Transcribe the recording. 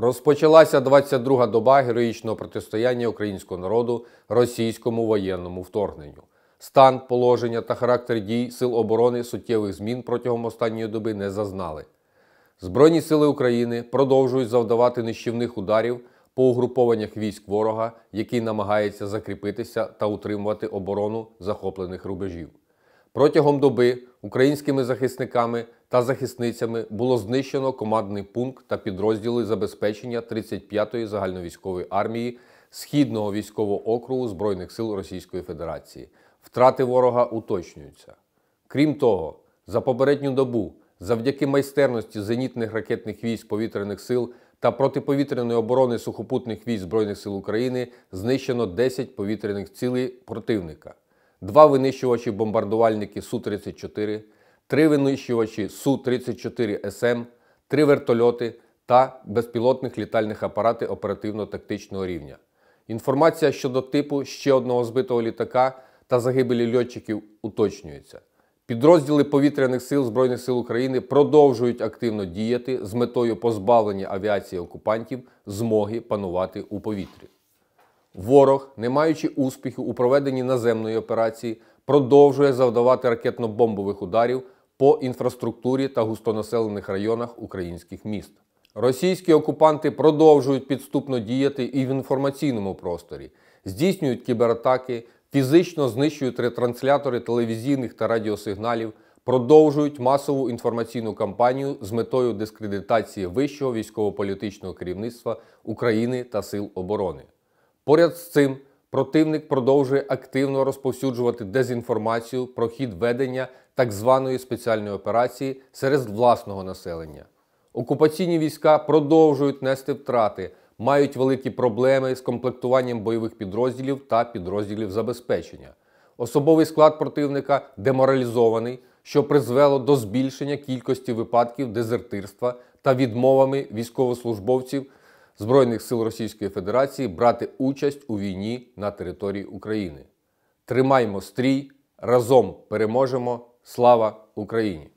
Розпочалася 22-га доба героїчного протистояння українського народу російському воєнному вторгненню. Стан, положення та характер дій сил оборони суттєвих змін протягом останньої доби не зазнали. Збройні сили України продовжують завдавати нищівних ударів по угрупованнях військ ворога, який намагається закріпитися та утримувати оборону захоплених рубежів. Протягом доби українськими захисниками та захисницями було знищено командний пункт та підрозділи забезпечення 35-ї загальновійськової армії Східного військового округу Збройних сил Російської Федерації. Втрати ворога уточнюються. Крім того, за попередню добу, завдяки майстерності зенітних ракетних військ повітряних сил та протиповітряної оборони сухопутних військ Збройних сил України знищено 10 повітряних цілей противника два винищувачі бомбардувальники Су-34, три винищувачі Су-34СМ, три вертольоти та безпілотних літальних апарати оперативно-тактичного рівня. Інформація щодо типу ще одного збитого літака та загибелі льотчиків уточнюється. Підрозділи повітряних сил Збройних сил України продовжують активно діяти з метою позбавлення авіації окупантів змоги панувати у повітрі. Ворог, не маючи успіху у проведенні наземної операції, продовжує завдавати ракетно-бомбових ударів по інфраструктурі та густонаселених районах українських міст. Російські окупанти продовжують підступно діяти і в інформаційному просторі, здійснюють кібератаки, фізично знищують ретранслятори телевізійних та радіосигналів, продовжують масову інформаційну кампанію з метою дискредитації вищого військово-політичного керівництва України та сил оборони. Поряд з цим противник продовжує активно розповсюджувати дезінформацію про хід ведення так званої спеціальної операції серед власного населення. Окупаційні війська продовжують нести втрати, мають великі проблеми з комплектуванням бойових підрозділів та підрозділів забезпечення. Особовий склад противника деморалізований, що призвело до збільшення кількості випадків дезертирства та відмовами військовослужбовців Збройних сил Російської Федерації брати участь у війні на території України. Тримаймо стрій, разом переможемо! Слава Україні!